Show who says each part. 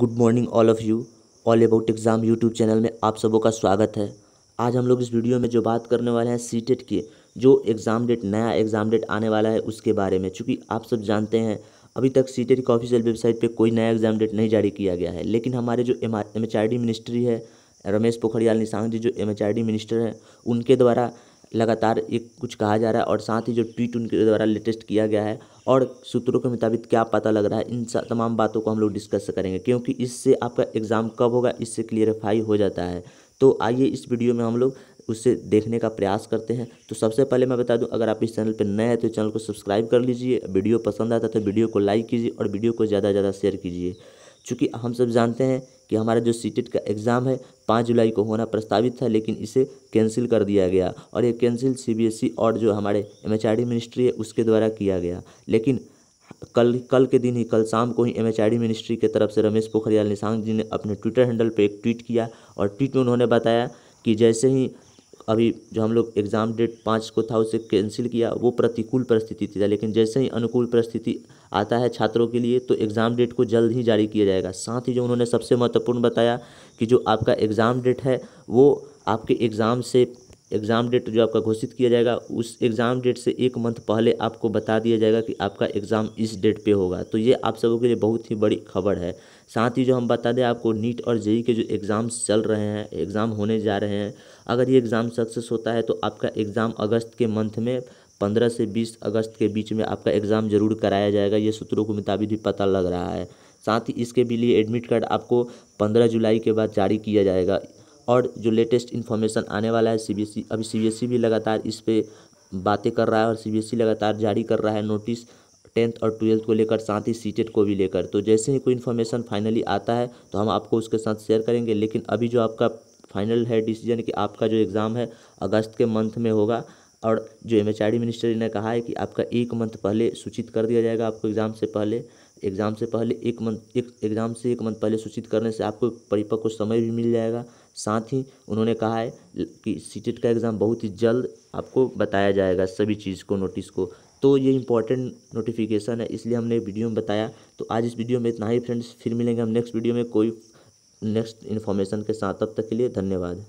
Speaker 1: good morning all of you all about exam YouTube channel में आप सबों का स्वागत है आज हम लोग इस वीडियो में जो बात करने वाले हैं सी टेट e की जो एग्ज़ाम डेट नया एग्ज़ाम डेट आने वाला है उसके बारे में चूँकि आप सब जानते हैं अभी तक सी टेट e की ऑफिशियल वेबसाइट पर कोई नया एग्ज़ाम डेट नहीं जारी किया गया है लेकिन हमारे जो एम मिनिस्ट्री है रमेश पोखरियाल निशांग जी जो एम मिनिस्टर हैं उनके द्वारा लगातार एक कुछ कहा जा रहा है और साथ ही जो ट्वीट उनके द्वारा लेटेस्ट किया गया है और सूत्रों के मुताबिक क्या पता लग रहा है इन तमाम बातों को हम लोग डिस्कस करेंगे क्योंकि इससे आपका एग्ज़ाम कब होगा इससे क्लियरिफाई हो जाता है तो आइए इस वीडियो में हम लोग उससे देखने का प्रयास करते हैं तो सबसे पहले मैं बता दूं अगर आप इस चैनल पर नए हैं तो चैनल को सब्सक्राइब कर लीजिए वीडियो पसंद आता है तो वीडियो को लाइक कीजिए और वीडियो को ज़्यादा से ज़्यादा शेयर कीजिए चूँकि हम सब जानते हैं कि हमारा जो सी e का एग्ज़ाम है पाँच जुलाई को होना प्रस्तावित था लेकिन इसे कैंसिल कर दिया गया और ये कैंसिल सीबीएसई e और जो हमारे एमएचआरडी मिनिस्ट्री है उसके द्वारा किया गया लेकिन कल कल के दिन ही कल शाम को ही एम मिनिस्ट्री की तरफ से रमेश पोखरियाल निशांक जी ने अपने ट्विटर हैंडल पर एक ट्वीट किया और ट्वीट में उन्होंने बताया कि जैसे ही अभी जो हम लोग एग्ज़ाम डेट पाँच को था उसे कैंसिल किया वो प्रतिकूल परिस्थिति थी लेकिन जैसे ही अनुकूल परिस्थिति आता है छात्रों के लिए तो एग्ज़ाम डेट को जल्द ही जारी किया जाएगा साथ ही जो उन्होंने सबसे महत्वपूर्ण बताया कि जो आपका एग्ज़ाम डेट है वो आपके एग्ज़ाम से एग्ज़ाम डेट जो आपका घोषित किया जाएगा उस एग्ज़ाम डेट से एक मंथ पहले आपको बता दिया जाएगा कि आपका एग्ज़ाम इस डेट पे होगा तो ये आप सबों के लिए बहुत ही बड़ी खबर है साथ ही जो हम बता दें आपको नीट और जेई के जो एग्ज़ाम्स चल रहे हैं एग्ज़ाम होने जा रहे हैं अगर ये एग्ज़ाम सक्सेस होता है तो आपका एग्ज़ाम अगस्त के मंथ में पंद्रह से बीस अगस्त के बीच में आपका एग्ज़ाम ज़रूर कराया जाएगा ये सूत्रों के मुताबिक भी पता लग रहा है साथ ही इसके भी लिए एडमिट कार्ड आपको पंद्रह जुलाई के बाद जारी किया जाएगा और जो लेटेस्ट इन्फॉर्मेशन आने वाला है सीबीएसई e, अभी सीबीएसई e भी लगातार इस पर बातें कर रहा है और सीबीएसई e लगातार जारी कर रहा है नोटिस टेंथ और ट्वेल्थ को लेकर साथ ही सीटेट को भी लेकर तो जैसे ही कोई इन्फॉर्मेशन फाइनली आता है तो हम आपको उसके साथ शेयर करेंगे लेकिन अभी जो आपका फाइनल है डिसीजन कि आपका जो एग्ज़ाम है अगस्त के मंथ में होगा और जो एम एच मिनिस्ट्री ने कहा है कि आपका एक मंथ पहले सूचित कर दिया जाएगा आपको एग्ज़ाम से पहले एग्ज़ाम से पहले एक मंथ एक एग्ज़ाम से एक मंथ पहले सूचित करने से आपको परिपक्व समय भी मिल जाएगा साथ ही उन्होंने कहा है कि सी टेट का एग्ज़ाम बहुत ही जल्द आपको बताया जाएगा सभी चीज़ को नोटिस को तो ये इंपॉर्टेंट नोटिफिकेशन है इसलिए हमने वीडियो में बताया तो आज इस वीडियो में इतना ही फ्रेंड्स फिर मिलेंगे हम नेक्स्ट वीडियो में कोई नेक्स्ट इन्फॉर्मेशन के साथ तब तक के लिए धन्यवाद